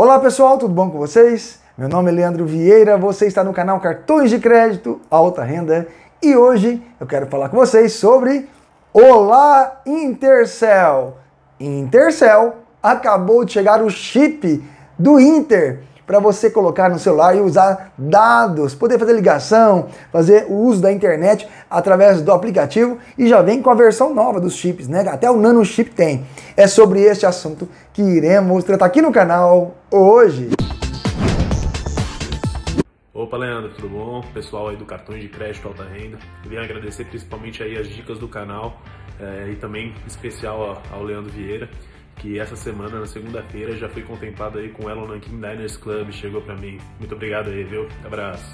Olá pessoal, tudo bom com vocês? Meu nome é Leandro Vieira, você está no canal Cartões de Crédito Alta Renda e hoje eu quero falar com vocês sobre Olá Intercel. Intercel acabou de chegar o chip do Inter para você colocar no celular e usar dados, poder fazer ligação, fazer o uso da internet através do aplicativo e já vem com a versão nova dos chips, né? Até o nano chip tem. É sobre este assunto que iremos tratar aqui no canal hoje. Opa, Leandro, tudo bom? Pessoal aí do Cartões de Crédito Alta Renda. Queria agradecer principalmente aí as dicas do canal é, e também em especial ao Leandro Vieira que essa semana, na segunda-feira, já foi contemplado aí com o Elon Nankin Diners Club, chegou para mim. Muito obrigado aí, viu? Abraço.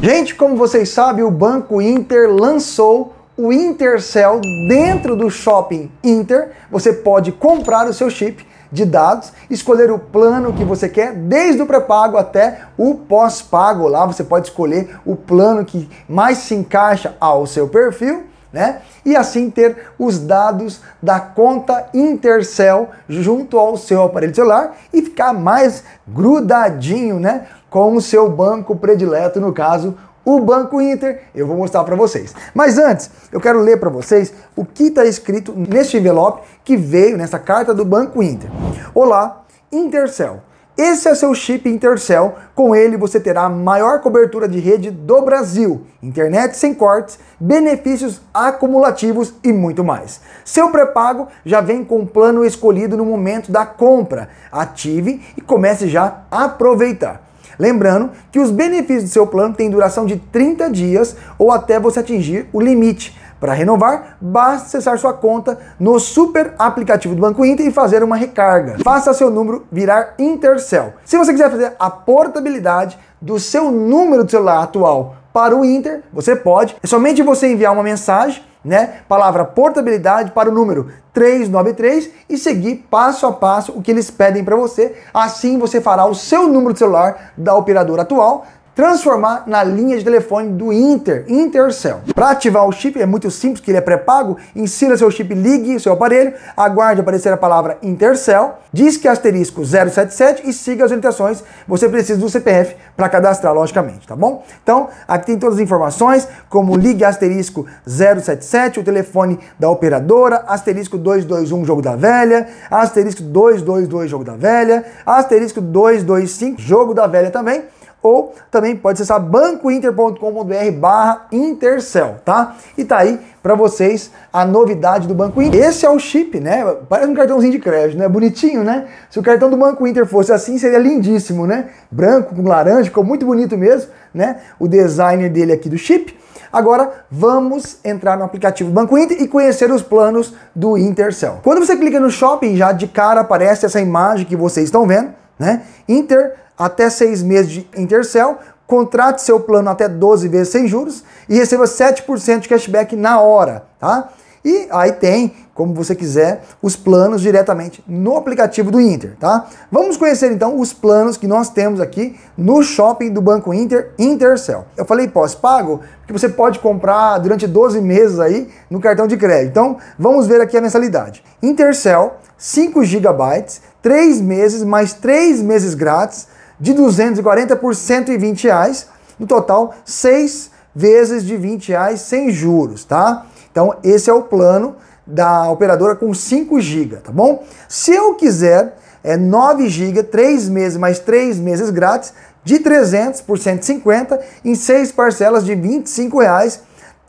Gente, como vocês sabem, o Banco Inter lançou o Intercell dentro do Shopping Inter. Você pode comprar o seu chip de dados, escolher o plano que você quer, desde o pré-pago até o pós-pago. Lá você pode escolher o plano que mais se encaixa ao seu perfil né? E assim ter os dados da conta Intercel junto ao seu aparelho celular e ficar mais grudadinho, né, com o seu banco predileto, no caso, o Banco Inter, eu vou mostrar para vocês. Mas antes, eu quero ler para vocês o que está escrito neste envelope que veio nessa carta do Banco Inter. Olá, Intercel esse é seu chip Intercel, com ele você terá a maior cobertura de rede do Brasil, internet sem cortes, benefícios acumulativos e muito mais. Seu pré-pago já vem com o plano escolhido no momento da compra. Ative e comece já a aproveitar. Lembrando que os benefícios do seu plano têm duração de 30 dias ou até você atingir o limite. Para renovar, basta acessar sua conta no super aplicativo do Banco Inter e fazer uma recarga. Faça seu número virar Intercel. Se você quiser fazer a portabilidade do seu número de celular atual para o Inter, você pode. É somente você enviar uma mensagem né? Palavra portabilidade para o número 393 e seguir passo a passo o que eles pedem para você. Assim você fará o seu número de celular da operadora atual transformar na linha de telefone do Inter, Intercel. Para ativar o chip é muito simples, que ele é pré-pago, insira seu chip, ligue seu aparelho, aguarde aparecer a palavra Intercel, diz que asterisco 077 e siga as orientações, você precisa do CPF para cadastrar logicamente, tá bom? Então, aqui tem todas as informações, como ligue asterisco 077, o telefone da operadora, asterisco 221 jogo da velha, asterisco 222 jogo da velha, asterisco 225 jogo da velha também, ou também pode acessar bancointer.com.br barra Intercel, tá? E tá aí para vocês a novidade do Banco Inter. Esse é o chip, né? Parece um cartãozinho de crédito, né? Bonitinho, né? Se o cartão do Banco Inter fosse assim, seria lindíssimo, né? Branco com laranja, ficou muito bonito mesmo, né? O designer dele aqui do chip. Agora vamos entrar no aplicativo Banco Inter e conhecer os planos do Intercel. Quando você clica no shopping, já de cara aparece essa imagem que vocês estão vendo, né? Inter até seis meses de Intercel, contrate seu plano até 12 vezes sem juros e receba 7% de cashback na hora, tá? E aí tem, como você quiser, os planos diretamente no aplicativo do Inter, tá? Vamos conhecer então os planos que nós temos aqui no shopping do Banco Inter, Intercel. Eu falei pós-pago, porque você pode comprar durante 12 meses aí no cartão de crédito. Então, vamos ver aqui a mensalidade. Intercel, 5 GB, 3 meses mais 3 meses grátis de 240 por 120 reais, no total seis vezes de 20 reais sem juros, tá? Então esse é o plano da operadora com 5 GB, tá bom? Se eu quiser é 9 GB, 3 meses mais 3 meses grátis, de 300 por 150 em 6 parcelas de 25 reais.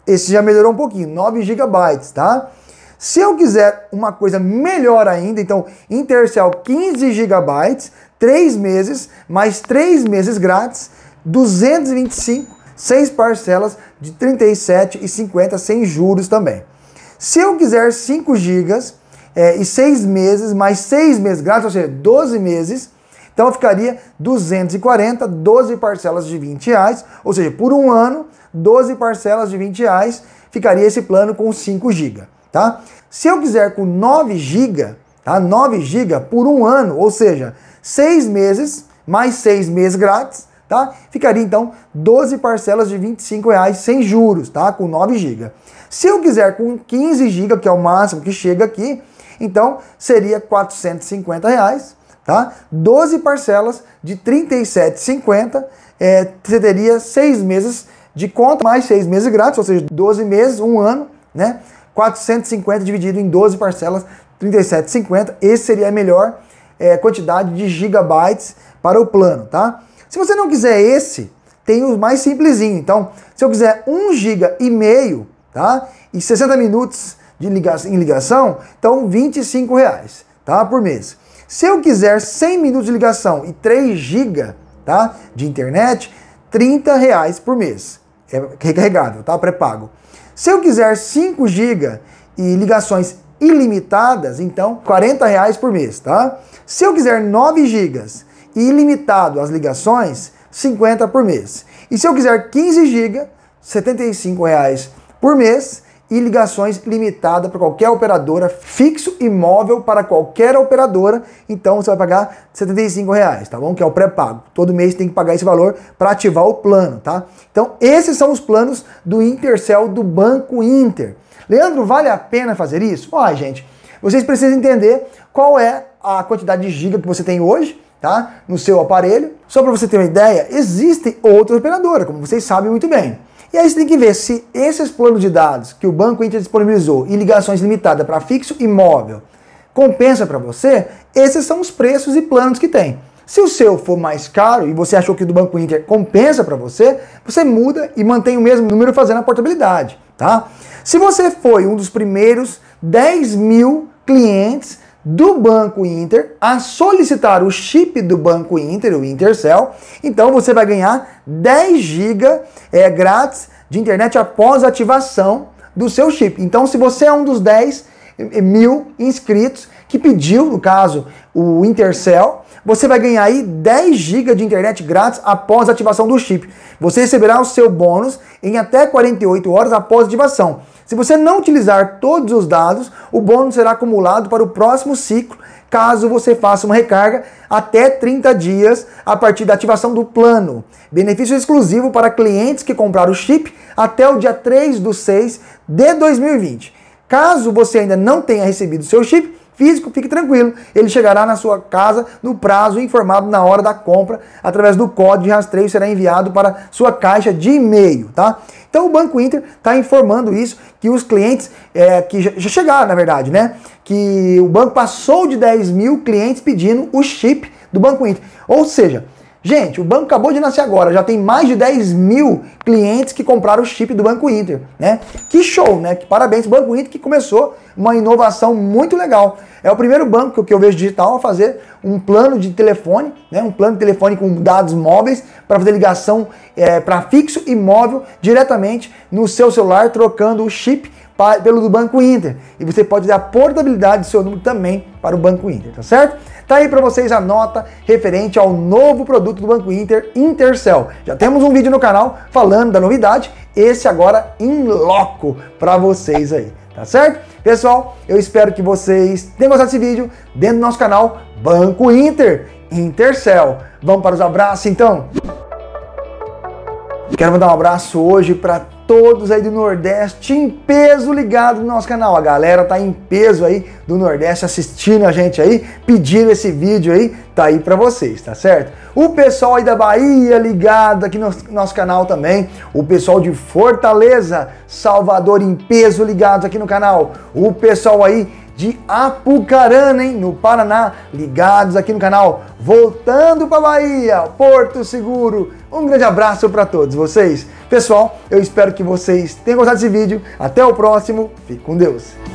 Esse já melhorou um pouquinho, 9 GB, tá? Se eu quiser uma coisa melhor ainda, então Intercel 15 GB, 3 meses, mais 3 meses grátis, 225, 6 parcelas de R$ 37,50 sem juros também. Se eu quiser 5 GB é, e 6 meses, mais 6 meses grátis, ou seja, 12 meses, então ficaria 240, 12 parcelas de 20 reais, ou seja, por um ano, 12 parcelas de 20 reais, ficaria esse plano com 5 GB tá? Se eu quiser com 9 GB, tá? 9 GB por um ano, ou seja, 6 meses mais 6 meses grátis, tá? Ficaria então 12 parcelas de 25 reais sem juros, tá? Com 9 GB. Se eu quiser com 15 GB, que é o máximo que chega aqui, então seria 450 reais, tá? 12 parcelas de 37,50, é, você teria 6 meses de conta mais 6 meses grátis, ou seja, 12 meses, um ano, né? 450 dividido em 12 parcelas, 37,50. Esse seria a melhor é, quantidade de gigabytes para o plano, tá? Se você não quiser esse, tem o mais simplesinho. Então, se eu quiser 1 giga e meio, tá? E 60 minutos de ligação, em ligação, então 25 reais, tá? Por mês. Se eu quiser 100 minutos de ligação e 3 giga, tá? De internet, 30 reais por mês. É recarregável, tá? Pré-pago. Se eu quiser 5 GB e ligações ilimitadas, então R$ reais por mês, tá? Se eu quiser 9 GB e ilimitado as ligações, 50 por mês. E se eu quiser 15 GB, R$ reais por mês e ligações limitada para qualquer operadora, fixo e móvel para qualquer operadora. Então você vai pagar R$ 75, reais, tá bom? Que é o pré-pago. Todo mês tem que pagar esse valor para ativar o plano, tá? Então esses são os planos do Intercel do Banco Inter. Leandro, vale a pena fazer isso? Ó, gente, vocês precisam entender qual é a quantidade de giga que você tem hoje, tá? No seu aparelho. Só para você ter uma ideia, existem outras operadoras, como vocês sabem muito bem. E aí você tem que ver se esses planos de dados que o Banco Inter disponibilizou e ligações limitadas para fixo e móvel compensa para você, esses são os preços e planos que tem. Se o seu for mais caro e você achou que o do Banco Inter compensa para você, você muda e mantém o mesmo número fazendo a portabilidade, tá? Se você foi um dos primeiros 10 mil clientes do Banco Inter a solicitar o chip do Banco Inter, o Intercell. Então você vai ganhar 10 GB é, grátis de internet após a ativação do seu chip. Então, se você é um dos 10 é, é mil inscritos, que pediu, no caso, o Intercel, você vai ganhar aí 10 GB de internet grátis após a ativação do chip. Você receberá o seu bônus em até 48 horas após a ativação. Se você não utilizar todos os dados, o bônus será acumulado para o próximo ciclo, caso você faça uma recarga até 30 dias a partir da ativação do plano. Benefício exclusivo para clientes que compraram o chip até o dia 3 do 6 de 2020. Caso você ainda não tenha recebido seu chip, físico, fique tranquilo. Ele chegará na sua casa no prazo informado na hora da compra, através do código de rastreio será enviado para sua caixa de e-mail, tá? Então o Banco Inter está informando isso, que os clientes é, que já chegaram, na verdade, né? Que o banco passou de 10 mil clientes pedindo o chip do Banco Inter. Ou seja, Gente, o banco acabou de nascer agora, já tem mais de 10 mil clientes que compraram o chip do Banco Inter, né? Que show, né? Que parabéns, Banco Inter que começou uma inovação muito legal. É o primeiro banco que eu vejo digital a fazer um plano de telefone, né? Um plano de telefone com dados móveis para fazer ligação é, para fixo e móvel diretamente no seu celular, trocando o chip pelo do Banco Inter. E você pode dar portabilidade do seu número também para o Banco Inter, tá certo? Tá aí para vocês a nota referente ao novo produto do Banco Inter, Intercel. Já temos um vídeo no canal falando da novidade, esse agora em loco para vocês aí, tá certo? Pessoal, eu espero que vocês tenham gostado desse vídeo dentro do nosso canal Banco Inter, Intercel. Vamos para os abraços então? Quero mandar um abraço hoje para todos aí do Nordeste em peso ligado no nosso canal. A galera tá em peso aí do Nordeste assistindo a gente aí, pedindo esse vídeo aí, tá aí para vocês, tá certo? O pessoal aí da Bahia ligado aqui no nosso canal também, o pessoal de Fortaleza, Salvador em peso ligado aqui no canal, o pessoal aí de Apucarana, hein, no Paraná, ligados aqui no canal, voltando para Bahia, Porto Seguro. Um grande abraço para todos vocês. Pessoal, eu espero que vocês tenham gostado desse vídeo. Até o próximo. Fique com Deus.